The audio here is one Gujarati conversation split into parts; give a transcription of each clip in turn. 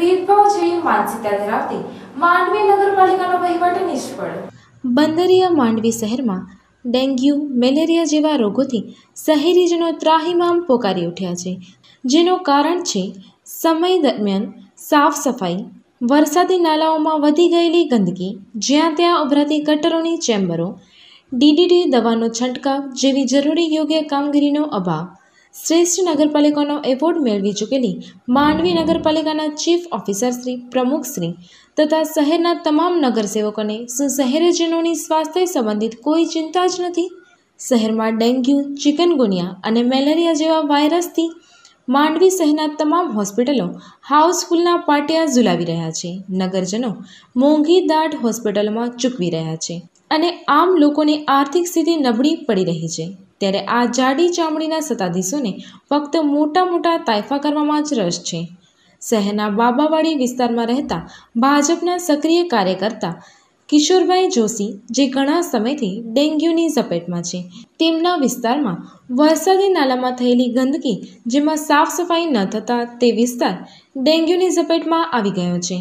ભેદભાવ જેવી માનસિકતા ધરાવતી માંડવી નગરપાલિકાનો વહીવટ નિષ્ફળ બંદરીય માંડવી શહેરમાં ડેન્ગ્યુ મેલેરિયા જેવા રોગોથી શહેરીજનો ત્રાહિમામ પોકારી ઉઠ્યા છે જેનું કારણ છે સમય દરમિયાન સાફ સફાઈ વરસાદી નાલાઓમાં વધી ગયેલી ગંદકી જ્યાં ત્યાં ઉભરાતી ગટરોની ચેમ્બરો ડીડીટી દવાનો છંટકાવ જેવી જરૂરી યોગ્ય કામગીરીનો અભાવ શ્રેષ્ઠ નગરપાલિકાનો એવોર્ડ મેળવી ચૂકેલી માંડવી નગરપાલિકાના ચીફ ઓફિસર શ્રી પ્રમુખ શ્રી તથા શહેરના તમામ નગરસેવકોને શું શહેરજનોની સ્વાસ્થ્ય સંબંધિત કોઈ ચિંતા જ નથી શહેરમાં ડેન્ગ્યુ ચિકનગુનિયા અને મેલેરિયા જેવા વાયરસથી માંડવી શહેરના તમામ હોસ્પિટલો હાઉસફુલના પાટિયા ઝુલાવી રહ્યા છે નગરજનો મોંઘી દાટ હોસ્પિટલોમાં ચૂકવી રહ્યા છે અને આમ લોકોની આર્થિક સ્થિતિ નબળી પડી રહી છે ત્યારે આ જાડી ચામડીના સત્તાધીશોને ફક્ત મોટા મોટા તાયફા કરવામાં જ રસ છે શહેરના બાબાવાડી વિસ્તારમાં રહેતા ભાજપના સક્રિય કાર્યકર્તા કિશોરભાઈ જોશી જે ઘણા સમયથી ડેન્ગ્યુની ઝપેટમાં છે તેમના વિસ્તારમાં વરસાદી નાલામાં થયેલી ગંદકી જેમાં સાફ સફાઈ ન થતા તે વિસ્તાર ડેન્ગ્યુની ઝપેટમાં આવી ગયો છે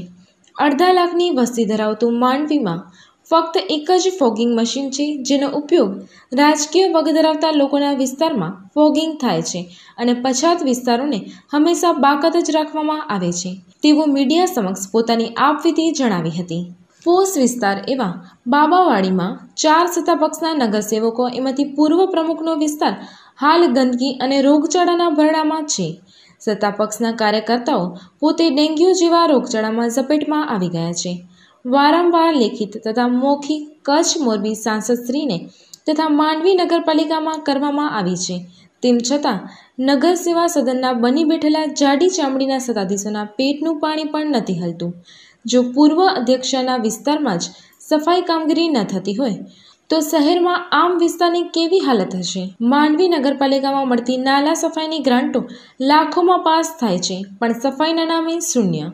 અડધા લાખની વસ્તી ધરાવતું માંડવીમાં ફક્ત એક જ ફોગિંગ મશીન છે જેનો ઉપયોગ રાજકીય વગ ધરાવતા લોકોના વિસ્તારમાં ફોગિંગ થાય છે અને પછાત વિસ્તારોને હંમેશા બાકાત જ રાખવામાં આવે છે તેવું મીડિયા સમક્ષ પોતાની આપવીતી જણાવી હતી પોસ વિસ્તાર એવા બાબાવાડીમાં ચાર સત્તાપક્ષના નગરસેવકો એમાંથી પૂર્વ પ્રમુખનો વિસ્તાર હાલ ગંદકી અને રોગચાળાના ભરણામાં છે સત્તાપક્ષના કાર્યકર્તાઓ પોતે ડેન્ગ્યુ જેવા રોગચાળામાં ઝપેટમાં આવી ગયા છે વારંવાર લેખિત તથા મૌખિક કચ્છ મોરબી સાંસદશ્રીને તથા માંડવી નગરપાલિકામાં કરવામાં આવી છે તેમ છતાં નગર સેવા સદનના બની બેઠેલા જાડી ચામડીના સત્તાધીશોના પેટનું પાણી પણ નથી હલતું જો પૂર્વ અધ્યક્ષના વિસ્તારમાં જ સફાઈ કામગીરી ન થતી હોય તો શહેરમાં આમ વિસ્તારની કેવી હાલત હશે માંડવી નગરપાલિકામાં મળતી નાલા સફાઈની ગ્રાન્ટો લાખોમાં પાસ થાય છે પણ સફાઈના નામે શૂન્ય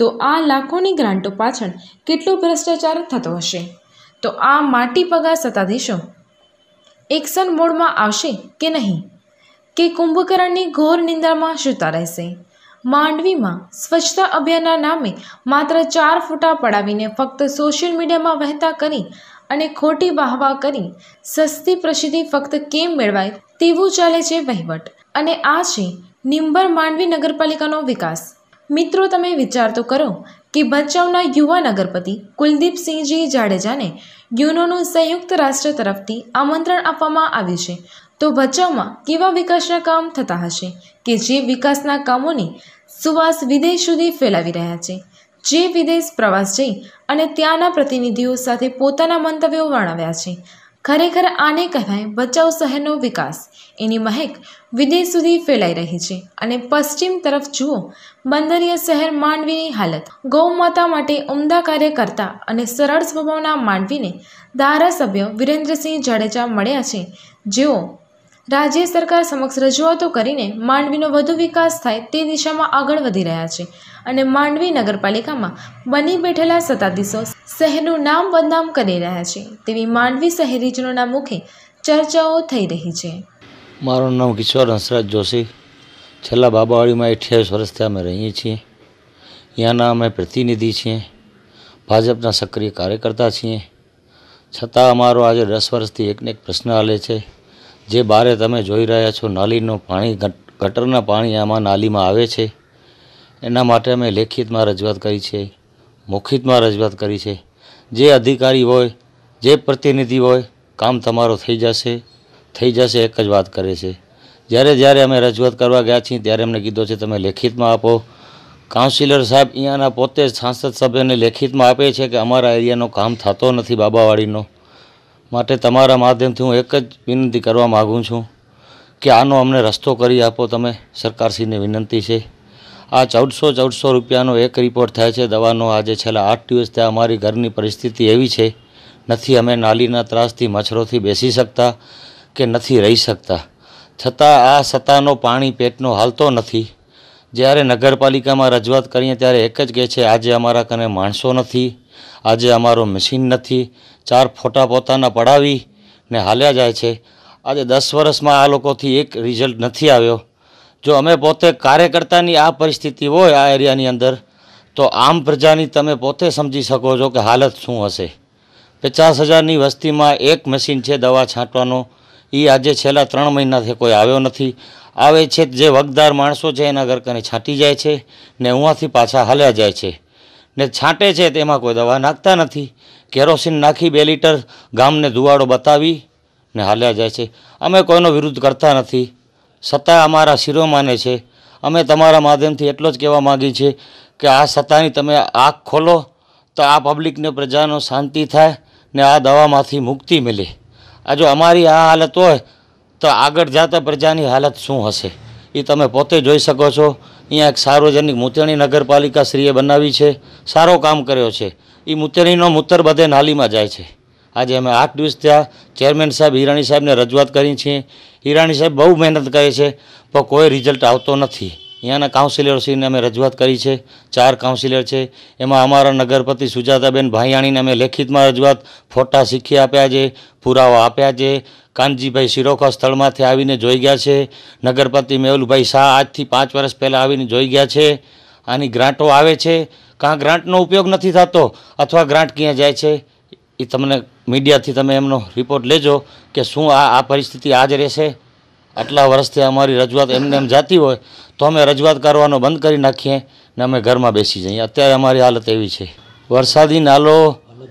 તો આ લાખોની ગ્રાન્ટો પાછળ કેટલો ભ્રષ્ટાચાર થતો હશે તો આ માટી પગાર સત્તાધીશો એક્શન મોડમાં આવશે કે નહીં કે કુંભકરણની ઘોર નિંદામાં સૂતા રહેશે માંડવીમાં સ્વચ્છતા અભિયાનના નામે માત્ર ચાર ફૂટા પડાવીને ફક્ત સોશિયલ મીડિયામાં વહેતા કરી અને ખોટી વાહવા કરી સસ્તી પ્રસિદ્ધિ ફક્ત કેમ મેળવાય તેવું ચાલે છે વહીવટ અને આ છે નિંબર માંડવી નગરપાલિકાનો વિકાસ મિત્રો તમે વિચાર તો કરો કે ભચાઉના યુવા નગરપતિ કુલદીપસિંહજી જાડેજાને યુનોનું સંયુક્ત રાષ્ટ્ર તરફથી આમંત્રણ આપવામાં આવ્યું છે તો ભચાઉમાં કેવા વિકાસના કામ થતા હશે કે જે વિકાસના કામોની સુવાસ વિદેશ સુધી ફેલાવી રહ્યા છે જે વિદેશ પ્રવાસ જઈ અને ત્યાંના પ્રતિનિધિઓ સાથે પોતાના મંતવ્યો વર્ણવ્યા છે ખરેખર આને કહેવાય બચાવ શહેરનો વિકાસ એની મહેક વિદેશ સુધી ફેલાઈ રહી છે અને પશ્ચિમ તરફ જુઓ બંદરીય શહેર માંડવીની હાલત ગૌમાતા માટે ઉમદા કાર્ય કરતા અને સરળ સ્વભાવના માંડવીને ધારાસભ્ય વિરેન્દ્રસિંહ જાડેજા મળ્યા છે જેઓ રાજ્ય સરકાર સમક્ષ રજૂઆતો કરીને માંડવીનો વધુ વિકાસ થાય તે દિશામાં આગળ વધી રહ્યા છે અને માંડવી નગરપાલિકામાં બની બેઠેલા સત્તાધીશો શહેરનું નામ બદનામ કરી રહ્યા છે તેવી માંડવી શહેરીજનોના મુખે ચર્ચાઓ થઈ રહી છે મારું નામ કિશોર હંસરાજ જોશી છેલ્લા બાબાવાડીમાં અઠ્યાવીસ વર્ષથી અમે રહીએ છીએ ત્યાંના અમે પ્રતિનિધિ છીએ ભાજપના સક્રિય કાર્યકર્તા છીએ છતાં અમારો આજે દસ વર્ષથી એકને એક પ્રશ્ન હાલે છે જે બારે તમે જોઈ રહ્યા છો નાલીનું પાણી ગટરના પાણી આમાં નાલીમાં આવે છે એના માટે અમે લેખિતમાં રજૂઆત કરી છે મૌખિતમાં રજૂઆત કરી છે જે અધિકારી હોય જે પ્રતિનિધિ હોય કામ તમારો થઈ જશે થઈ જશે એક જ વાત કરે છે જ્યારે જ્યારે અમે રજૂઆત કરવા ગયા છીએ ત્યારે અમને કીધો છે તમે લેખિતમાં આપો કાઉન્સિલર સાહેબ અહીંયાના પોતે સાંસદ સભ્યને લેખિતમાં આપે છે કે અમારા એરિયાનો કામ થતો નથી બાબાવાડીનો માટે તમારા માધ્યમથી હું એક જ વિનંતી કરવા માગું છું કે આનો અમને રસ્તો કરી આપો તમે સરકારશ્રીને વિનંતી છે આ ચૌદસો ચૌદસો રૂપિયાનો એક રિપોર્ટ થાય છે દવાનો આજે છેલ્લા આઠ દિવસથી અમારી ઘરની પરિસ્થિતિ એવી છે નથી અમે નાલીના ત્રાસથી મચ્છરોથી બેસી શકતા કે નથી રહી શકતા છતાં આ સત્તાનો પાણી પેટનો હાલતો નથી જ્યારે નગરપાલિકામાં રજૂઆત કરીએ ત્યારે એક જ કહે છે આજે અમારા કને માણસો નથી આજે અમારો મશીન નથી ચાર ફોટા પોતાના પડાવીને હાલ્યા જાય છે આજે દસ વર્ષમાં આ લોકોથી એક રિઝલ્ટ નથી આવ્યો જો અમે પોતે કાર્યકર્તાની આ પરિસ્થિતિ હોય આ એરિયાની અંદર તો આમ પ્રજાની તમે પોતે સમજી શકો છો કે હાલત શું હશે પચાસ હજારની વસ્તીમાં એક મશીન છે દવા છાંટવાનો એ આજે છેલ્લા ત્રણ મહિનાથી કોઈ આવ્યો નથી આવે છે જે વગદાર માણસો છે એના ઘરકને છાંટી જાય છે ને ઉવાથી પાછા હાલ્યા જાય છે ને છાંટે છે તેમાં કોઈ દવા નાખતા નથી કેરોસીન નાખી બે લીટર ગામને ધુવાડો બતાવી ને હાલ્યા જાય છે અમે કોઈનો વિરુદ્ધ કરતા નથી સત્તા અમારા શિરોમાને છે અમે તમારા માધ્યમથી એટલો જ કહેવા માગીએ છીએ કે આ સત્તાની તમે આંખ ખોલો તો આ પબ્લિકને પ્રજાનો શાંતિ થાય ને આ દવામાંથી મુક્તિ મળે આ જો અમારી આ હાલત હોય તો આગળ જતા પ્રજાની હાલત શું હશે એ તમે પોતે જોઈ શકો છો અહીંયા એક સાર્વજનિક મુતેણી નગરપાલિકા શ્રીએ બનાવી છે સારો કામ કર્યો છે એ મુતેણીનો મૂતર બધે નાલીમાં જાય છે આજે અમે આઠ દિવસ ત્યાં ચેરમેન સાહેબ હિરાણી સાહેબને રજૂઆત કરી છે હિરાણી સાહેબ બહુ મહેનત કરે છે પણ કોઈ રિઝલ્ટ આવતો નથી અહીંયાના કાઉન્સિલરશ્રીને અમે રજૂઆત કરી છે ચાર કાઉન્સિલર છે એમાં અમારા નગરપતિ સુજાતાબેન ભાઈયાણીને અમે લેખિતમાં રજૂઆત ફોટા શીખી આપ્યા છે પુરાવા આપ્યા છે કાનજીભાઈ શિરોખા સ્થળમાંથી આવીને જોઈ ગયા છે નગરપતિ મેહુલભાઈ શાહ આજથી પાંચ વર્ષ પહેલાં આવીને જોઈ ગયા છે આની ગ્રાન્ટો આવે છે કાં ગ્રાન્ટનો ઉપયોગ નથી થતો અથવા ગ્રાન્ટ ક્યાં જાય છે એ તમને મીડિયાથી તમે એમનો રિપોર્ટ લેજો કે શું આ આ પરિસ્થિતિ આજ રહેશે આટલા વર્ષથી અમારી રજૂઆત એમને એમ જાતી હોય તો અમે રજૂઆત કરવાનો બંધ કરી નાખીએ ને અમે ઘરમાં બેસી જઈએ અત્યારે અમારી હાલત એવી છે વરસાદી નાલો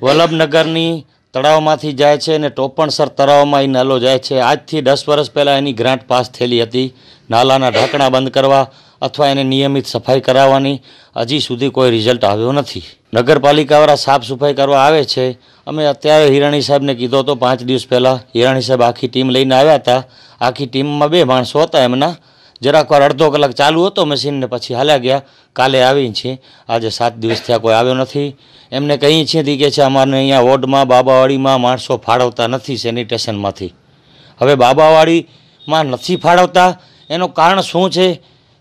વલ્લભનગરની તળાવમાંથી જાય છે અને ટોપણસર તળાવમાં એ નાલો જાય છે આજથી દસ વર્ષ પહેલાં એની ગ્રાન્ટ પાસ થયેલી હતી નાલાના ઢાંકણા બંધ કરવા અથવા એને નિયમિત સફાઈ કરાવવાની હજી સુધી કોઈ રિઝલ્ટ આવ્યો નથી નગરપાલિકાવાળા સાફ સફાઈ કરવા આવે છે અમે અત્યારે હિરાણી સાહેબને કીધો હતો પાંચ દિવસ પહેલાં હિરાણી સાહેબ આખી ટીમ લઈને આવ્યા હતા આખી ટીમમાં બે માણસો હતા એમના જરાક વાર અડધો કલાક ચાલુ હતો મશીનને પછી હાલ્યા ગયા કાલે આવી છીએ આજે સાત દિવસ થયા કોઈ આવ્યો નથી એમને કહીએ છીએ કે છે અમારને અહીંયા વોર્ડમાં બાબાવાડીમાં માણસો ફાળવતા નથી સેનિટેશનમાંથી હવે બાબાવાડીમાં નથી ફાળવતા એનું કારણ શું છે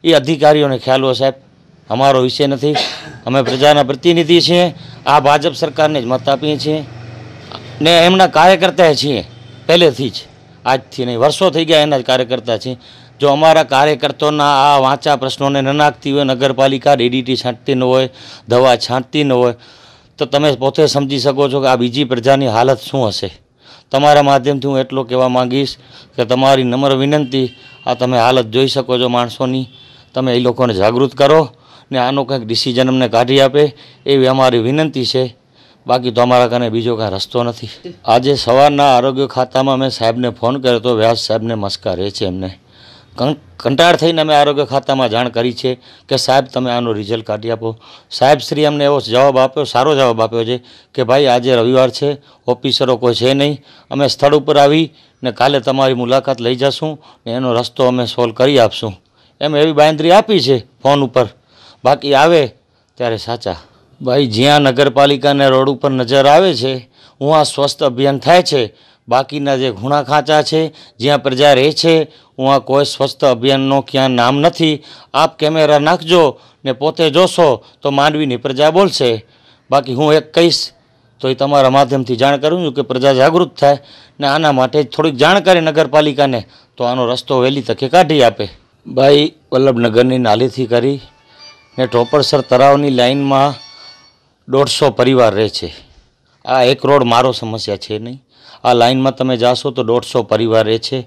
એ અધિકારીઓને ખ્યાલ હોય સાહેબ અમારો વિષય નથી અમે પ્રજાના પ્રતિનિધિ છીએ આ ભાજપ સરકારને જ મત આપીએ છીએ ને એમના કાર્યકર્તા છીએ પહેલેથી જ આજથી નહીં વર્ષો થઈ ગયા એના જ કાર્યકર્તા છે જો અમારા કાર્યકર્તાઓના આ વાંચા પ્રશ્નોને ન નાખતી હોય નગરપાલિકા ડીડીટી છાંટતી ન હોય દવા છાંટતી ન હોય તો તમે પોતે સમજી શકો છો કે આ બીજી પ્રજાની હાલત શું હશે તમારા માધ્યમથી હું એટલો કહેવા માગીશ કે તમારી નમ્ર વિનંતી આ તમે હાલત જોઈ શકો છો માણસોની તમે એ લોકોને જાગૃત કરો ને આનો કંઈક ડિસિઝન અમને કાઢી આપે એવી અમારી વિનંતી છે બાકી તો અમારા કને બીજો કાંઈ રસ્તો નથી આજે સવારના આરોગ્ય ખાતામાં મેં સાહેબને ફોન કર્યો તો વ્યાસ સાહેબને મસ્કાર એ છે એમને કંટાળ થઈને અમે આરોગ્ય ખાતામાં જાણ કરી છે કે સાહેબ તમે આનું રિઝલ્ટ કાઢી આપો સાહેબ શ્રી અમને એવો જવાબ આપ્યો સારો જવાબ આપ્યો છે કે ભાઈ આજે રવિવાર છે ઓફિસરો કોઈ છે નહીં અમે સ્થળ ઉપર આવી ને કાલે તમારી મુલાકાત લઈ જશું ને એનો રસ્તો અમે સોલ્વ કરી આપશું એમ એવી બાંયધરી આપી છે ફોન ઉપર બાકી આવે ત્યારે સાચા ભાઈ જ્યાં નગરપાલિકાને રોડ ઉપર નજર આવે છે હું આ સ્વસ્થ અભિયાન થાય છે બાકીના જે ઘૂણા ખાંચા છે જ્યાં પ્રજા રહે છે હું આ કોઈ સ્વસ્થ અભિયાનનો ક્યાં નામ નથી આપ કેમેરા નાખજો ને પોતે જોશો તો માનવીની પ્રજા બોલશે બાકી હું એક કહીશ તો એ તમારા માધ્યમથી જાણ કરું છું કે પ્રજા જાગૃત થાય ને આના માટે થોડીક જાણ કરે નગરપાલિકાને તો આનો રસ્તો વહેલી તકે કાઢી આપે ભાઈ વલ્લભનગરની નાલીથી કરી ને ટોપરસર તળાવની લાઇનમાં દોઢસો પરિવાર રહે છે આ એક રોડ મારો સમસ્યા છે નહીં આ લાઇનમાં તમે જાશો તો દોઢસો પરિવાર રહે છે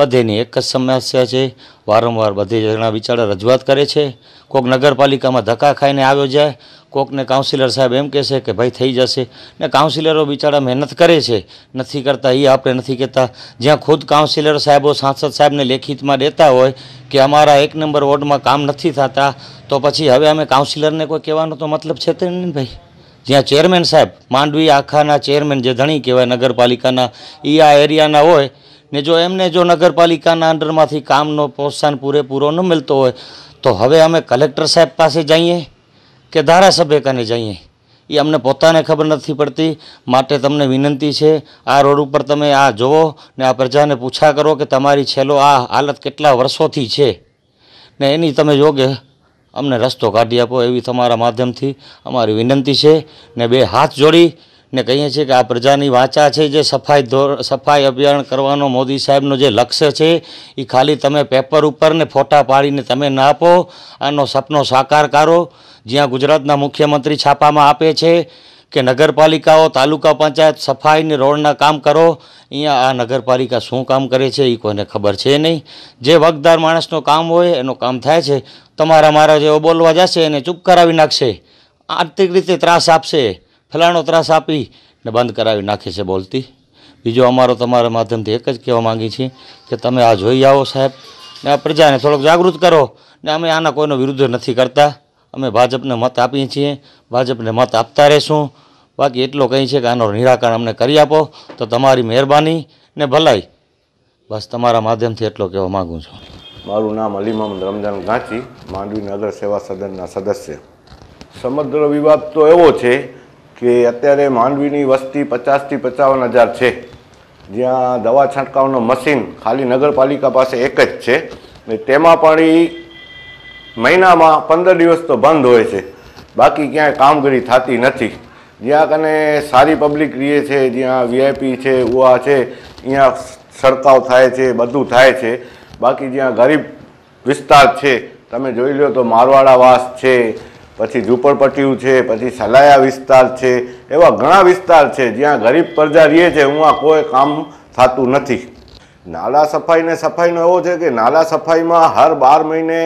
બધેની એક જ સમસ્યા છે વારંવાર બધે જણા બિચારા રજૂઆત કરે છે કોઈક નગરપાલિકામાં ધક્કા ખાઈને આવ્યો જાય કોકને કાઉન્સિલર સાહેબ એમ કહેશે કે ભાઈ થઈ જશે ને કાઉન્સિલરો બિચારા મહેનત કરે છે નથી કરતા એ આપણે નથી કહેતા જ્યાં ખુદ કાઉન્સિલર સાહેબો સાંસદ સાહેબને લેખિતમાં દેતા હોય કે અમારા એક નંબર વોર્ડમાં કામ નથી થતા તો પછી હવે અમે કાઉન્સિલરને કોઈ કહેવાનો તો મતલબ છે તે નહીં ભાઈ જ્યાં ચેરમેન સાહેબ માંડવી આખાના ચેરમેન જે ધણી કહેવાય નગરપાલિકાના એ આ એરિયાના હોય ને જો એમને જો નગરપાલિકાના અંડરમાંથી કામનો પ્રોત્સાહન પૂરેપૂરો ન મળતો હોય તો હવે અમે કલેક્ટર સાહેબ પાસે જઈએ કે ધારાસભ્ય કને જઈએ એ અમને પોતાને ખબર નથી પડતી માટે તમને વિનંતી છે આ રોડ ઉપર તમે આ જુઓ ને આ પ્રજાને પૂછા કરો કે તમારી છેલ્લો આ હાલત કેટલા વર્ષોથી છે ને એની તમે યોગ્ય અમને રસ્તો કાઢી આપો એવી તમારા માધ્યમથી અમારી વિનંતી છે ને બે હાથ જોડી ને કહીએ છીએ કે આ પ્રજાની વાંચા છે જે સફાઈ ધોર સફાઈ અભિયાન કરવાનો મોદી સાહેબનો જે લક્ષ્ય છે એ ખાલી તમે પેપર ઉપર ને ફોટા પાડીને તમે ના આપો આનો સપનો સાકાર કરો જ્યાં ગુજરાતના મુખ્યમંત્રી છાપામાં આપે છે કે નગરપાલિકાઓ તાલુકા પંચાયત સફાઈને રોડના કામ કરો અહીંયા આ નગરપાલિકા શું કામ કરે છે એ કોઈને ખબર છે નહીં જે વગદાર માણસનું કામ હોય એનું કામ થાય છે તમારા મારા જેવો બોલવા જશે એને ચૂપ કરાવી નાખશે આર્થિક રીતે ત્રાસ આપશે ફલાણો ત્રાસ આપી ને બંધ કરાવી નાખે છે બોલતી બીજો અમારો તમારા માધ્યમથી એક જ કહેવા માગીએ છીએ કે તમે આ જોઈ આવો સાહેબ ને આ પ્રજાને થોડોક જાગૃત કરો ને અમે આના કોઈનો વિરુદ્ધ નથી કરતા અમે ભાજપને મત આપીએ છીએ ભાજપને મત આપતા રહેશું બાકી એટલો કહી છે કે આનો નિરાકરણ અમને કરી આપો તો તમારી મહેરબાની ને ભલાઈ બસ તમારા માધ્યમથી એટલો કહેવા માગું છું મારું નામ અલી મોહમ્મદ રમજાન ગાંચી માંડવી નગર સેવા સદનના સદસ્ય સમગ્ર વિવાદ તો એવો છે કે અત્યારે માંડવીની વસ્તી પચાસથી પચાવન હજાર છે જ્યાં દવા છંટકાવનો મશીન ખાલી નગરપાલિકા પાસે એક જ છે ને તેમાં પણ એ મહિનામાં પંદર દિવસ તો બંધ હોય છે બાકી ક્યાંય કામગીરી થતી નથી જ્યાં કને સારી પબ્લિક રહે છે જ્યાં વીઆઈપી છે ઉઆ છે અહીંયા સરકાવ થાય છે બધું થાય છે બાકી જ્યાં ગરીબ વિસ્તાર છે તમે જોઈ લો તો મારવાડાવાસ છે પછી ઝૂંપડપટ્ટીયું છે પછી સલાયા વિસ્તાર છે એવા ઘણા વિસ્તાર છે જ્યાં ગરીબ પ્રજા રહે છે ઉમાં કોઈ કામ થતું નથી નાલા સફાઈને સફાઈનો એવો છે કે નાલા સફાઈમાં હર બાર મહિને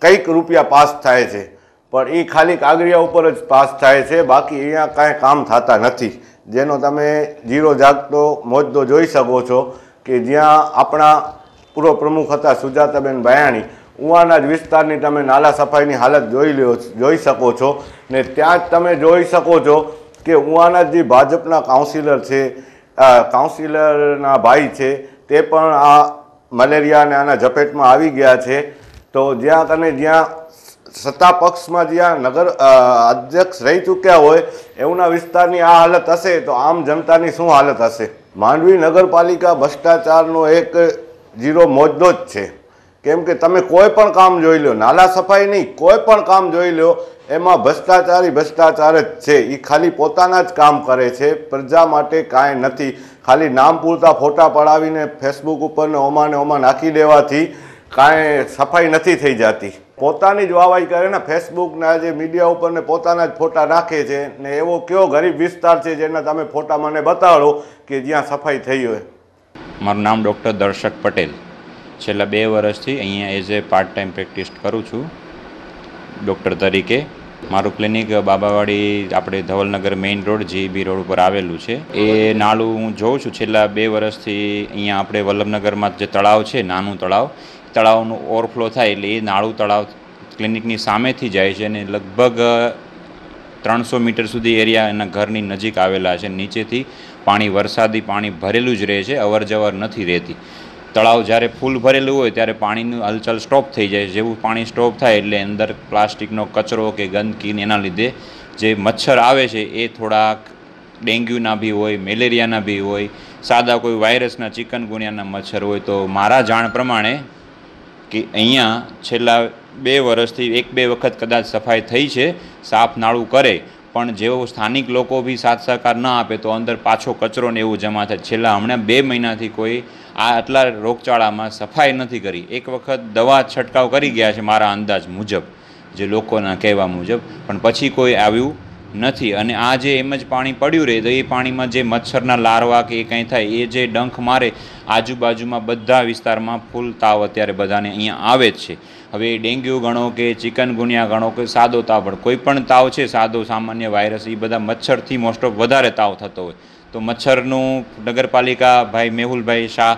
કંઈક રૂપિયા પાસ થાય છે પણ એ ખાલી કાગળિયા ઉપર જ પાસ થાય છે બાકી અહીંયા કાંઈ કામ થતા નથી જેનો તમે જીરો જાગતો મોજદો જોઈ શકો છો કે જ્યાં આપણા પૂર્વ પ્રમુખ હતા સુજાતાબેન બાયાણી ઉવાના જ વિસ્તારની તમે નાલા સફાઈની હાલત જોઈ લો જોઈ શકો છો ને ત્યાં જ તમે જોઈ શકો છો કે ઉવાના જે ભાજપના કાઉન્સિલર છે કાઉન્સિલરના ભાઈ છે તે પણ આ મલેરિયાને આના ઝપેટમાં આવી ગયા છે તો જ્યાં તને જ્યાં સત્તા પક્ષમાં જ્યાં નગર અધ્યક્ષ રહી ચૂક્યા હોય એવના વિસ્તારની આ હાલત હશે તો આમ જનતાની શું હાલત હશે માંડવી નગરપાલિકા ભ્રષ્ટાચારનો એક જીરો મોજનો જ છે કેમ કે તમે કોઈ પણ કામ જોઈ લો નાલા સફાઈ નહીં કોઈ પણ કામ જોઈ લો એમાં ભ્રષ્ટાચારી ભ્રષ્ટાચાર જ છે એ ખાલી પોતાના જ કામ કરે છે પ્રજા માટે કાંઈ નથી ખાલી નામ પૂરતા ફોટા પડાવીને ફેસબુક ઉપર ને ઓમાને ઓમાં નાખી દેવાથી કાંઈ સફાઈ નથી થઈ જતી પોતાની જ વાવાઈ કરે ને ફેસબુકના જે મીડિયા ઉપર ને પોતાના જ ફોટા નાખે છે ને એવો કયો ગરીબ વિસ્તાર છે જેના તમે ફોટા મને બતાડો કે જ્યાં સફાઈ થઈ હોય મારું નામ ડૉક્ટર દર્શક પટેલ છેલ્લા બે વર્ષથી અહીંયા as a part time practice કરું છું ડૉક્ટર તરીકે મારું ક્લિનિક બાબાવાડી આપણે Dhavalnagar main road GB road ઉપર આવેલું છે એ નાળું હું જોઉં છું છેલ્લા બે વર્ષથી અહીંયા આપણે વલ્લભનગરમાં જે તળાવ છે નાનું તળાવ તળાવનો ઓવરફ્લો થાય એટલે એ નાળું તળાવ ક્લિનિકની સામેથી જાય છે અને લગભગ ત્રણસો મીટર સુધી એરિયા એના ઘરની નજીક આવેલા છે નીચેથી પાણી વરસાદી પાણી ભરેલું જ રહે છે અવર જવર નથી રહેતી તળાવ જ્યારે ફૂલ ભરેલું હોય ત્યારે પાણીનું હલચલ સ્ટોપ થઈ જાય જેવું પાણી સ્ટોપ થાય એટલે અંદર પ્લાસ્ટિકનો કચરો કે ગંદકીને એના લીધે જે મચ્છર આવે છે એ થોડાક ડેન્ગ્યુના બી હોય મેલેરિયાના બી હોય સાદા કોઈ વાયરસના ચિકનગુનિયાના મચ્છર હોય તો મારા જાણ પ્રમાણે કે અહીંયા છેલ્લા બે વર્ષથી એક બે વખત કદાચ સફાઈ થઈ છે સાફ નાળું કરે પણ જેઓ સ્થાનિક લોકો બી સાથ સહકાર ન આપે તો અંદર પાછો કચરો ને એવું જમા થાય છેલ્લા હમણાં બે મહિનાથી કોઈ આ આટલા રોગચાળામાં સફાઈ નથી કરી એક વખત દવા છંટકાવ કરી ગયા છે મારા અંદાજ મુજબ જે લોકોના કહેવા મુજબ પણ પછી કોઈ આવ્યું નથી અને આ જે એમ જ પાણી પડ્યું રહે તો એ પાણીમાં જે મચ્છરના લારવા કે એ કંઈ થાય એ જે ડંખ મારે આજુબાજુમાં બધા વિસ્તારમાં ફૂલ તાવ અત્યારે બધાને અહીંયા આવે જ છે હવે ડેન્ગ્યુ ગણો કે ચિકનગુનિયા ગણો કે સાદો તાવ પણ કોઈ પણ તાવ છે સાદો સામાન્ય વાયરસ એ બધા મચ્છરથી મોસ્ટ ઓફ વધારે તાવ થતો હોય તો મચ્છરનું નગરપાલિકા ભાઈ મેહુલભાઈ શાહ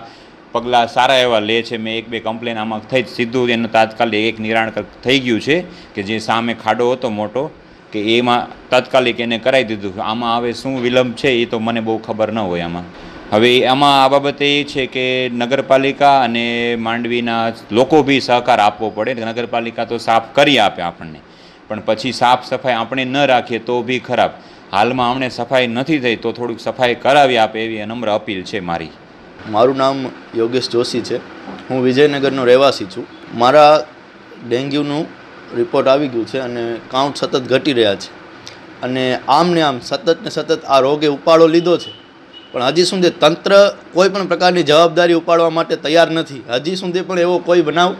પગલાં સારા એવા લે છે મેં એક બે કમ્પ્લેન આમાં થઈ જ સીધું એનું તાત્કાલિક એક નિરાણ થઈ ગયું છે કે જે સામે ખાડો હતો મોટો કે એમાં તાત્કાલિક એને કરાવી દીધું આમાં હવે શું વિલંબ છે એ તો મને બહુ ખબર ન હોય આમાં હવે આમાં આ બાબતે એ છે કે નગરપાલિકા અને માંડવીના લોકો બી સહકાર આપવો પડે નગરપાલિકા તો સાફ કરી આપે આપણને પણ પછી સાફ સફાઈ આપણે ન રાખીએ તો બી ખરાબ હાલમાં અમને સફાઈ નથી થઈ તો થોડુંક સફાઈ કરાવી આપે એવી નમ્ર અપીલ છે મારી મારું નામ યોગેશ જોશી છે હું વિજયનગરનો રહેવાસી છું મારા ડેન્ગ્યુનું રિપોર્ટ આવી ગયું છે અને કાઉન્ટ સતત ઘટી રહ્યા છે અને આમ ને આમ સતત ને સતત આ રોગે ઉપાડો લીધો છે પણ હજી સુધી તંત્ર કોઈ પણ પ્રકારની જવાબદારી ઉપાડવા માટે તૈયાર નથી હજી સુધી પણ એવો કોઈ બનાવ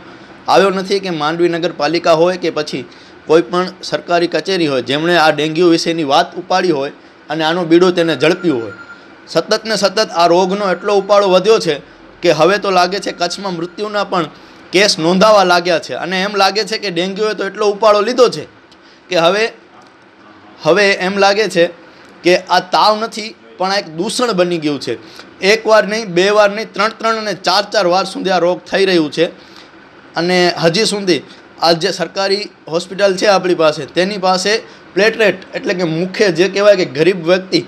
આવ્યો નથી કે માંડવી નગરપાલિકા હોય કે પછી કોઈ પણ સરકારી કચેરી હોય જેમણે આ ડેન્ગ્યુ વિશેની વાત ઉપાડી હોય અને આનું બીડો તેને ઝડપ્યું હોય સતત ને સતત આ રોગનો એટલો ઉપાડો વધ્યો છે કે હવે તો લાગે છે કચ્છમાં મૃત્યુના પણ કેસ નોંધાવા લાગ્યા છે અને એમ લાગે છે કે ડેન્ગ્યુએ તો એટલો ઉપાડો લીધો છે કે હવે હવે એમ લાગે છે કે આ તાવ નથી પણ આ એક દૂષણ બની ગયું છે એકવાર નહીં બે વાર નહીં ત્રણ ત્રણ અને ચાર ચાર વાર સુધી આ રોગ થઈ રહ્યું છે અને હજી સુધી આ જે સરકારી હોસ્પિટલ છે આપણી પાસે તેની પાસે પ્લેટરેટ એટલે કે મુખ્ય જે કહેવાય કે ગરીબ વ્યક્તિ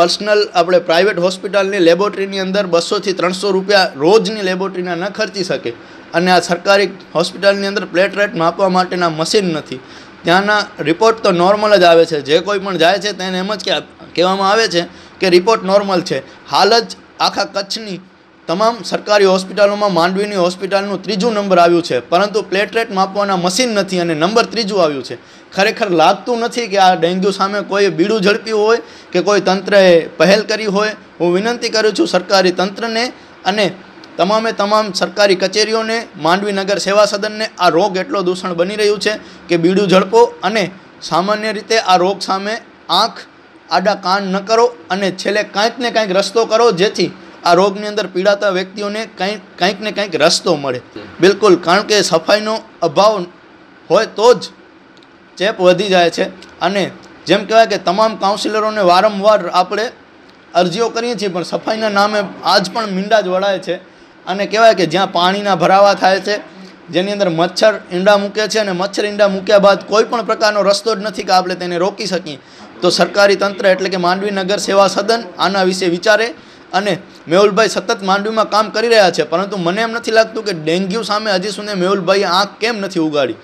પર્સનલ આપણે પ્રાઇવેટ હોસ્પિટલની લેબોરેટરીની અંદર બસોથી ત્રણસો રૂપિયા રોજની લેબોરેટરીના ન ખર્ચી શકે અને આ સરકારી હોસ્પિટલની અંદર પ્લેટલેટ માપવા માટેના મશીન નથી ત્યાંના રિપોર્ટ તો નોર્મલ જ આવે છે જે કોઈ પણ જાય છે તેને એમ જ કહેવામાં આવે છે કે રિપોર્ટ નોર્મલ છે હાલ જ આખા કચ્છની તમામ સરકારી હોસ્પિટલોમાં માંડવીની હોસ્પિટલનું ત્રીજું નંબર આવ્યું છે પરંતુ પ્લેટરેટ માપવાના મશીન નથી અને નંબર ત્રીજું આવ્યું છે ખરેખર લાગતું નથી કે આ ડેન્ગ્યુ સામે કોઈ બીડું ઝડપ્યું હોય કે કોઈ તંત્રએ પહેલ કરી હોય હું વિનંતી કરું છું સરકારી તંત્રને અને તમામે તમામ સરકારી કચેરીઓને માંડવી નગર સેવા સદનને આ રોગ એટલો દૂષણ બની રહ્યું છે કે બીડું ઝડપો અને સામાન્ય રીતે આ રોગ સામે આંખ આડા કાન ન કરો અને છેલ્લે કાંઈક ને કાંઈક રસ્તો કરો જેથી આ રોગની અંદર પીડાતા વ્યક્તિઓને કંઈક કંઈક ને કંઈક રસ્તો મળે બિલકુલ કારણ કે સફાઈનો અભાવ હોય તો જ ચેપ વધી જાય છે અને જેમ કહેવાય કે તમામ કાઉન્સિલરોને વારંવાર આપણે અરજીઓ કરીએ છીએ પણ સફાઈના નામે આજ પણ મીંડા જ વળાય છે અને કહેવાય કે જ્યાં પાણીના ભરાવા થાય છે જેની અંદર મચ્છર ઈંડા મૂકે છે અને મચ્છર ઈંડા મૂક્યા બાદ કોઈ પણ પ્રકારનો રસ્તો જ નથી કે આપણે તેને રોકી શકીએ તો સરકારી તંત્ર એટલે કે માંડવી નગર સેવા સદન આના વિશે વિચારે અને મેહુલભાઈ સતત માંડવીમાં કામ કરી રહ્યા છે પરંતુ મને એમ નથી લાગતું કે ડેન્ગ્યુ સામે હજી સુધી મેહુલભાઈ આંખ કેમ નથી ઉગાડી